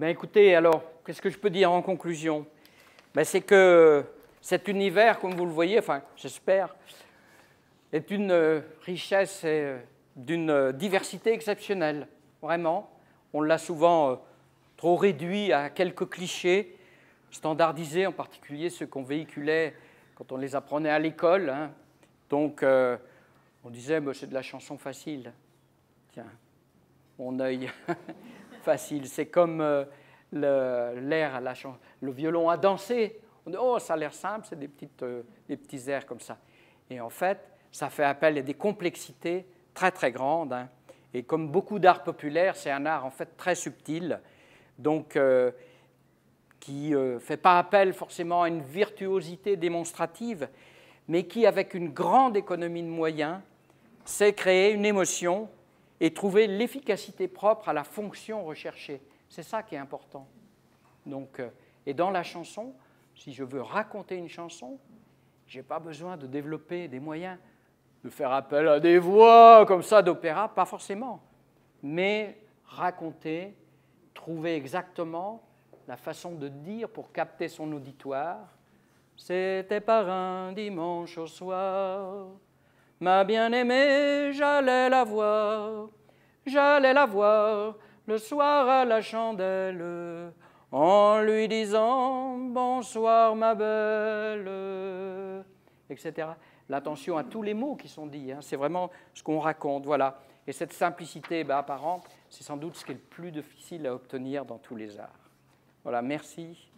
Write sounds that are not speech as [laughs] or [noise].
Ben, écoutez, alors, qu'est-ce que je peux dire en conclusion ben, C'est que cet univers, comme vous le voyez, enfin, j'espère, est une euh, richesse et euh, d'une euh, diversité exceptionnelle, vraiment. On l'a souvent trop réduit à quelques clichés, standardisés, en particulier ceux qu'on véhiculait quand on les apprenait à l'école. Hein. Donc, on disait, ben, c'est de la chanson facile. Tiens, mon œil. [laughs] facile. C'est comme euh, le, l'air, la le violon à danser. On dit, oh, ça a l'air simple, c'est euh, des, petits airs comme ça. Et en fait, ça fait appel à des complexités très, très grandes. Hein. Et comme beaucoup d'arts populaires, c'est un art en fait très subtil, donc euh, qui ne fait pas appel forcément à une virtuosité démonstrative, mais qui, avec une grande économie de moyens, sait créer une émotion et trouver l'efficacité propre à la fonction recherchée. C'est ça qui est important. Donc, euh, et dans la chanson, si je veux raconter une chanson, je n'ai pas besoin de développer des moyens de faire appel à des voix comme ça d'opéra, pas forcément. Mais raconter, trouver exactement la façon de dire pour capter son auditoire. C'était par un dimanche au soir, Ma bien-aimée, j'allais la voir, j'allais la voir le soir à la chandelle, en lui disant Bonsoir, ma belle, etc. L'attention à tous les mots qui sont dits, hein. c'est vraiment ce qu'on raconte, voilà. Et cette simplicité bah, apparente, c'est sans doute ce qui est le plus difficile à obtenir dans tous les arts. Voilà, merci.